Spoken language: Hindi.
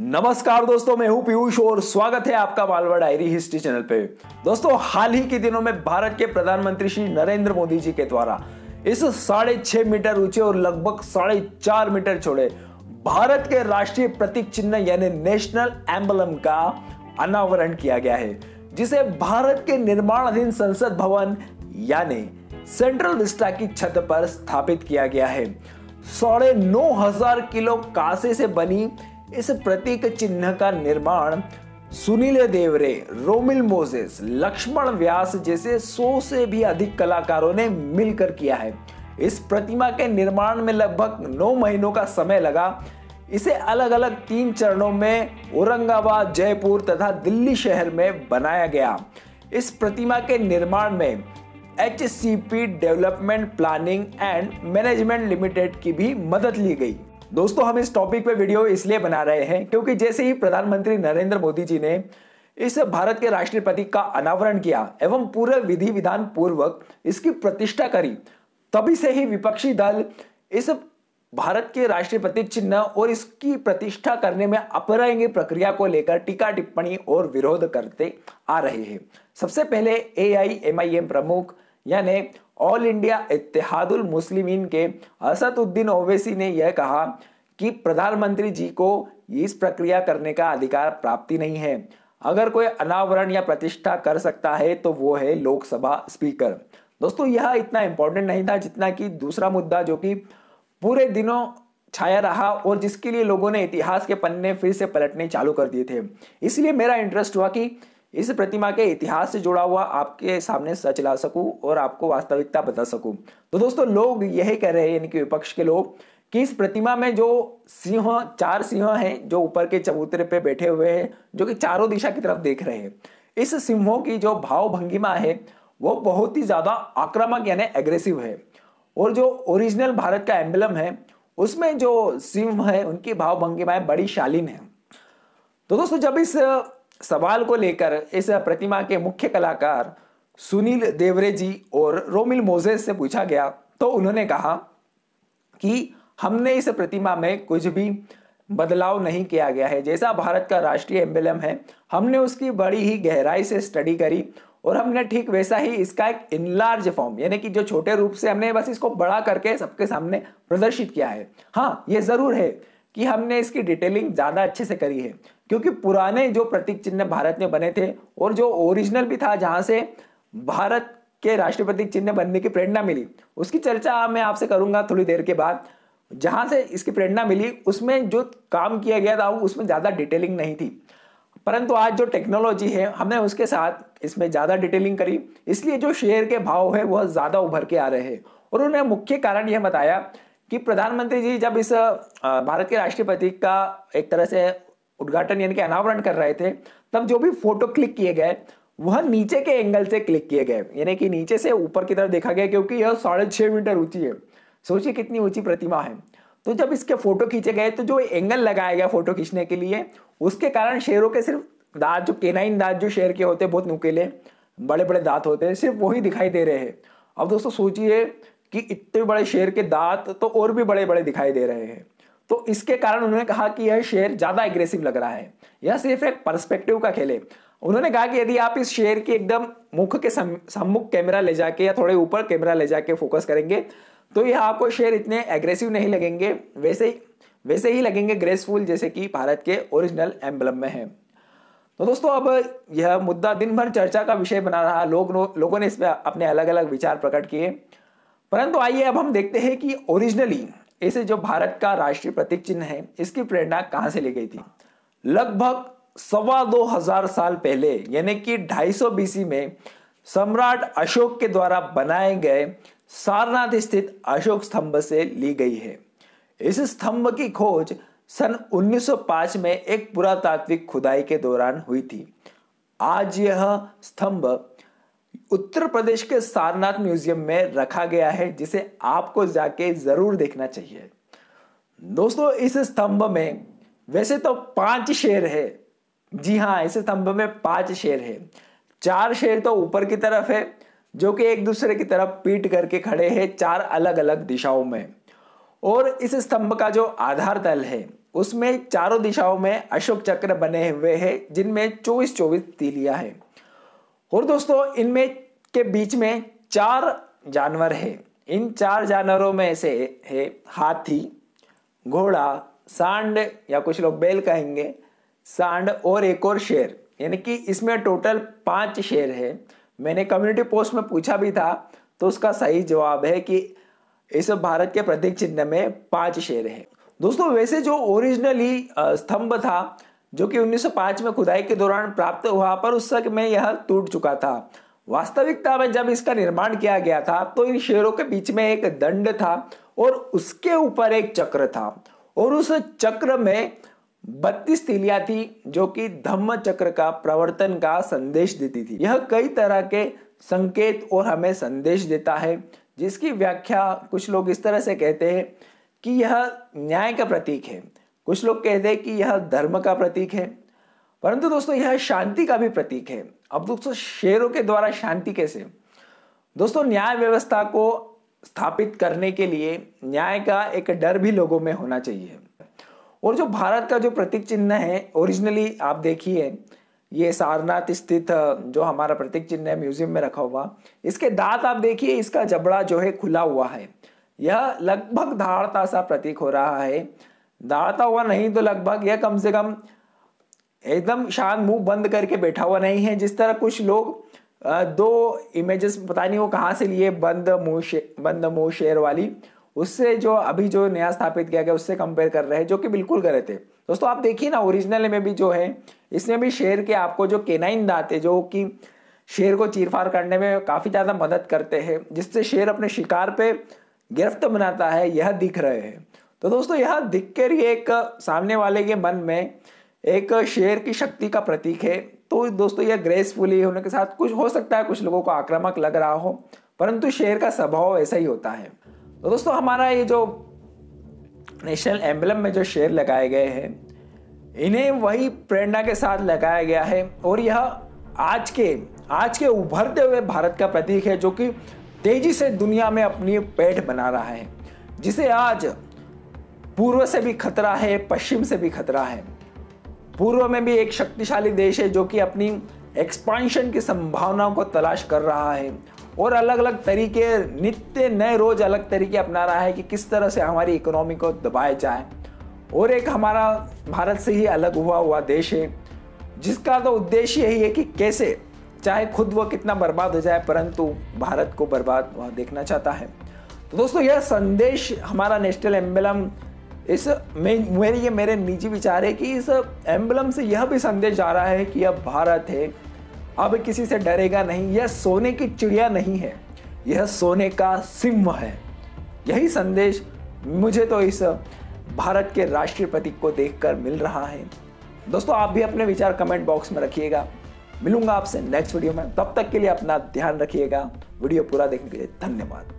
नमस्कार दोस्तों मैं हूं पीयूष और स्वागत है आपका मालवा डायरी हिस्ट्री चैनल पे दोस्तों हाल ही के दिनों में भारत के प्रधानमंत्री श्री नरेंद्र मोदी जी के द्वारा इस साढ़े छह मीटर ऊंचे और लगभग साढ़े चार मीटर छोड़े भारत के राष्ट्रीय प्रतीक चिन्ह यानी नेशनल एम्बलम का अनावरण किया गया है जिसे भारत के निर्माणाधीन संसद भवन यानी सेंट्रल विस्टा की छत पर स्थापित किया गया है साढ़े नौ हजार किलो कासे से बनी इस प्रतीक चिन्ह का निर्माण सुनील देवरे रोमिल मोजेस लक्ष्मण व्यास जैसे सौ से भी अधिक कलाकारों ने मिलकर किया है इस प्रतिमा के निर्माण में लगभग नौ महीनों का समय लगा इसे अलग अलग तीन चरणों में औरंगाबाद जयपुर तथा दिल्ली शहर में बनाया गया इस प्रतिमा के निर्माण में H development planning and management limited की भी मदद ली गई दोस्तों हम इस टॉपिक पे वीडियो इसलिए बना रहे हैं क्योंकि जैसे ही प्रधानमंत्री नरेंद्र मोदी जी ने इस भारत के राष्ट्रपति का अनावरण किया एवं पूरे विधि विधान पूर्वक इसकी प्रतिष्ठा करी तभी से ही विपक्षी दल इस भारत के राष्ट्रपति चिन्ह और इसकी प्रतिष्ठा करने में अपरांगी प्रक्रिया को लेकर टीका टिप्पणी और विरोध करते आ रहे हैं सबसे पहले ए आई प्रमुख यानी ऑल इंडिया इतिहादुल मुस्लिम के असदुद्दीन ओवैसी ने यह कहा कि प्रधानमंत्री जी को इस प्रक्रिया करने का अधिकार प्राप्ति नहीं है अगर कोई अनावरण या प्रतिष्ठा कर सकता है तो वो है लोकसभा स्पीकर दोस्तों यह इतना इम्पोर्टेंट नहीं था जितना कि दूसरा मुद्दा जो कि पूरे दिनों छाया रहा और जिसके लिए लोगों ने इतिहास के पन्ने फिर से पलटने चालू कर दिए थे इसलिए मेरा इंटरेस्ट हुआ कि इस प्रतिमा के इतिहास से जुड़ा हुआ आपके सामने सच ला सकूं और आपको वास्तविकता बता सकूं तो दोस्तों लोग यही कह रहे हैं यानी कि विपक्ष के लोग कि इस प्रतिमा में जो सिंह चार सिंह हैं जो ऊपर के चबूतरे पे बैठे हुए हैं जो कि चारों दिशा की तरफ देख रहे हैं इस सिंहों की जो भाव भंगिमा है वो बहुत ही ज़्यादा आक्रामक यानी एग्रेसिव है और जो ओरिजिनल भारत का एम्बलम है उसमें जो सिंह है उनकी भाव भंगिमाएं बड़ी शालीन है तो दोस्तों जब इस सवाल को लेकर इस प्रतिमा के मुख्य कलाकार सुनील देवरे जी और रोमिल मोजेस से पूछा गया तो उन्होंने कहा कि हमने इस प्रतिमा में कुछ भी बदलाव नहीं किया गया है जैसा भारत का राष्ट्रीय एम्बेलम है हमने उसकी बड़ी ही गहराई से स्टडी करी और हमने ठीक वैसा ही इसका एक इनलार्ज फॉर्म यानी कि जो छोटे रूप से हमने बस इसको बड़ा करके सबके सामने प्रदर्शित किया है हाँ ये ज़रूर है कि हमने इसकी डिटेलिंग ज़्यादा अच्छे से करी है क्योंकि पुराने जो प्रतीक चिन्ह भारत में बने थे और जो ओरिजिनल भी था जहाँ से भारत के राष्ट्रपति चिन्ह बनने की प्रेरणा मिली उसकी चर्चा मैं आपसे करूंगा थोड़ी देर के बाद जहाँ से इसकी प्रेरणा मिली उसमें जो काम किया गया था उसमें ज़्यादा डिटेलिंग नहीं थी परंतु आज जो टेक्नोलॉजी है हमने उसके साथ इसमें ज़्यादा डिटेलिंग करी इसलिए जो शेयर के भाव है वह ज़्यादा उभर के आ रहे हैं और उन्हें मुख्य कारण यह बताया कि प्रधानमंत्री जी जब इस भारत के राष्ट्रपति का एक तरह से उद्घाटन यानी कि अनावरण कर रहे थे तब जो भी फोटो क्लिक किए गए वह नीचे के एंगल से क्लिक किए गए यानी कि नीचे से ऊपर की तरफ देखा गया क्योंकि यह साढ़े छह मीटर ऊंची है सोचिए कितनी ऊंची प्रतिमा है तो जब इसके फोटो खींचे गए तो जो एंगल लगाया गया फोटो खींचने के लिए उसके कारण शेरों के सिर्फ दांत जो केनाइन दांत जो शेर के होते हैं बहुत नुकेले बड़े बड़े दांत होते हैं सिर्फ वही दिखाई दे रहे हैं अब दोस्तों सोचिए कि इतने बड़े शेर के दांत तो और भी बड़े बड़े दिखाई दे रहे हैं तो इसके कारण उन्होंने कहा कि यह शेयर ज़्यादा एग्रेसिव लग रहा है यह सिर्फ एक परस्पेक्टिव का खेल है उन्होंने कहा कि यदि आप इस शेयर की एकदम मुख के सम्मुख कैमरा ले जाके या थोड़े ऊपर कैमरा ले जाके फोकस करेंगे तो यह आपको शेयर इतने एग्रेसिव नहीं लगेंगे वैसे ही वैसे ही लगेंगे ग्रेसफुल जैसे कि भारत के ओरिजिनल एम्बलम में है तो दोस्तों अब यह मुद्दा दिन भर चर्चा का विषय बना रहा लोग लोगों ने इस पर अपने अलग अलग विचार प्रकट किए परंतु आइए अब हम देखते हैं कि ओरिजिनली ऐसे जो भारत का राष्ट्रीय प्रतीक चिन्ह है इसकी प्रेरणा कहाँ से ली गई थी लगभग सवा दो हजार साल पहले यानी कि 250 सौ बीसी में सम्राट अशोक के द्वारा बनाए गए सारनाथ स्थित अशोक स्तंभ से ली गई है इस स्तंभ की खोज सन 1905 में एक पुरातात्विक खुदाई के दौरान हुई थी आज यह स्तंभ उत्तर प्रदेश के सारनाथ म्यूजियम में रखा गया है जिसे आपको जाके जरूर देखना चाहिए दोस्तों इस स्तंभ में वैसे तो पांच शेर है जी हाँ इस स्तंभ में पांच शेर है चार शेर तो ऊपर की तरफ है जो कि एक दूसरे की तरफ पीट करके खड़े हैं चार अलग अलग दिशाओं में और इस स्तंभ का जो आधार तल है उसमें चारों दिशाओं में अशोक चक्र बने हुए हैं जिनमें चौबीस चौबीस तीलियां हैं और दोस्तों इनमें के बीच में चार जानवर है इन चार जानवरों में से है हाथी घोड़ा सांड या कुछ लोग बैल कहेंगे सांड और एक और शेर यानी कि इसमें टोटल पांच शेर है मैंने कम्युनिटी पोस्ट में पूछा भी था तो उसका सही जवाब है कि इस भारत के प्रतीक चिन्ह में पांच शेर हैं दोस्तों वैसे जो ओरिजिनली स्तंभ था जो कि 1905 में खुदाई के दौरान प्राप्त हुआ पर उस समय में यह टूट चुका था वास्तविकता में जब इसका निर्माण किया गया था तो इन शेरों के बीच में एक दंड था और उसके ऊपर एक चक्र था और उस चक्र में बत्तीस तिलिया थी जो कि धम्म चक्र का प्रवर्तन का संदेश देती थी यह कई तरह के संकेत और हमें संदेश देता है जिसकी व्याख्या कुछ लोग इस तरह से कहते हैं कि यह न्याय का प्रतीक है कुछ लोग कहते हैं कि यह धर्म का प्रतीक है परंतु दोस्तों यह शांति का भी प्रतीक है अब दोस्तों शेरों के द्वारा शांति कैसे दोस्तों न्याय व्यवस्था को स्थापित करने के लिए न्याय का एक डर भी लोगों में होना चाहिए और जो भारत का जो प्रतीक चिन्ह है ओरिजिनली आप देखिए ये सारनाथ स्थित जो हमारा प्रतीक चिन्ह है म्यूजियम में रखा हुआ इसके दांत आप देखिए इसका जबड़ा जो है खुला हुआ है यह लगभग धाड़ता सा प्रतीक हो रहा है दाड़ता हुआ नहीं तो लगभग यह कम से कम एकदम शांत मुंह बंद करके बैठा हुआ नहीं है जिस तरह कुछ लोग दो इमेजेस पता नहीं वो कहाँ से लिए बंद मुँह बंद मुंह शेर वाली उससे जो अभी जो नया स्थापित किया गया उससे कंपेयर कर रहे हैं जो कि बिल्कुल गलत थे दोस्तों आप देखिए ना ओरिजिनल में भी जो है इसमें भी शेर के आपको जो केनाइन दाते है जो कि शेर को चीरफाड़ करने में काफ़ी ज़्यादा मदद करते हैं जिससे शेर अपने शिकार पे गिरफ्त बनाता है यह दिख रहे हैं तो दोस्तों यह दिखकर ही एक सामने वाले के मन में एक शेर की शक्ति का प्रतीक है तो दोस्तों यह ग्रेसफुली होने के साथ कुछ हो सकता है कुछ लोगों को आक्रामक लग रहा हो परंतु शेर का स्वभाव ऐसा ही होता है तो दोस्तों हमारा ये जो नेशनल एम्बलम में जो शेर लगाए गए हैं इन्हें वही प्रेरणा के साथ लगाया गया है और यह आज के आज के उभरते हुए भारत का प्रतीक है जो कि तेजी से दुनिया में अपनी पेठ बना रहा है जिसे आज पूर्व से भी खतरा है पश्चिम से भी खतरा है पूर्व में भी एक शक्तिशाली देश है जो कि अपनी एक्सपांशन की संभावनाओं को तलाश कर रहा है और अलग अलग तरीके नित्य नए रोज अलग तरीके अपना रहा है कि किस तरह से हमारी इकोनॉमी को दबाया जाए और एक हमारा भारत से ही अलग हुआ हुआ देश है जिसका तो उद्देश्य यही है कि कैसे चाहे खुद वह कितना बर्बाद हो जाए परंतु भारत को बर्बाद देखना चाहता है तो दोस्तों यह संदेश हमारा नेशनल एम्बेलम इस मेरे ये मेरे निजी विचार है कि इस एम्बलम से यह भी संदेश जा रहा है कि अब भारत है अब किसी से डरेगा नहीं यह सोने की चिड़िया नहीं है यह सोने का सिंह है यही संदेश मुझे तो इस भारत के राष्ट्रपति को देखकर मिल रहा है दोस्तों आप भी अपने विचार कमेंट बॉक्स में रखिएगा मिलूंगा आपसे नेक्स्ट वीडियो में तब तक के लिए अपना ध्यान रखिएगा वीडियो पूरा देखने के लिए धन्यवाद